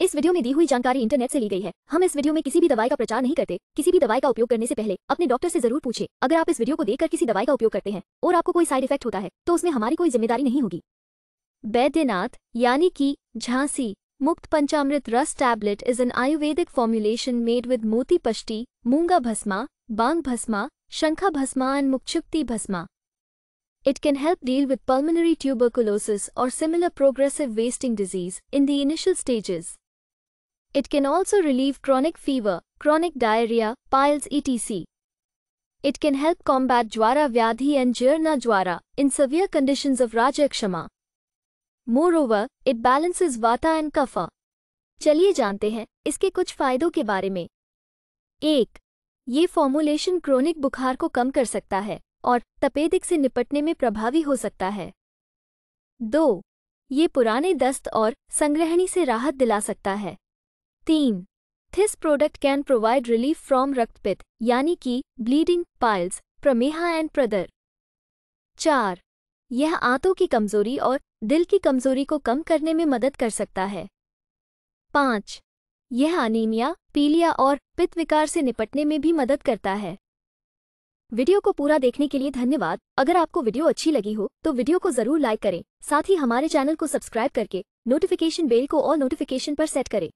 इस वीडियो में दी हुई जानकारी इंटरनेट से ली गई है हम इस वीडियो में किसी भी दवाई का प्रचार नहीं करते किसी भी दवाई का उपयोग करने से पहले अपने डॉक्टर से जरूर पूछे अगर आप इस वीडियो को देखकर किसी दवाई का उपयोग करते हैं और आपको कोई साइड इफेक्ट होता है तो उसमें हमारी कोई जिम्मेदारी नहीं होगी बैद्यनाथ यानी कि Jhansi Mukta Panchamrit Ras tablet is an Ayurvedic formulation made with moti pishti moonga bhasma bang bhasma shankha bhasma and muktashukti bhasma It can help deal with pulmonary tuberculosis or similar progressive wasting disease in the initial stages. It can also relieve chronic fever, chronic diarrhea, piles etc. It can help combat Jwara Vyadhi and Jirna Jwara in severe conditions of Rajakshama. Moreover, it balances Vata and Kapha. चलिए जानते हैं इसके कुछ फायदों के बारे में एक ये फॉर्मुलेशन क्रोनिक बुखार को कम कर सकता है और तपेदिक से निपटने में प्रभावी हो सकता है दो ये पुराने दस्त और संग्रहणी से राहत दिला सकता है तीन this product can provide relief from raktapitta यानी कि bleeding piles prameha and pradar चार यह आंतों की कमजोरी और दिल की कमजोरी को कम करने में मदद कर सकता है पाँच यह अनीमिया पीलिया और पित्त विकार से निपटने में भी मदद करता है वीडियो को पूरा देखने के लिए धन्यवाद अगर आपको वीडियो अच्छी लगी हो तो वीडियो को जरूर लाइक करें साथ ही हमारे चैनल को सब्सक्राइब करके नोटिफिकेशन बेल को ऑल नोटिफिकेशन पर सेट करें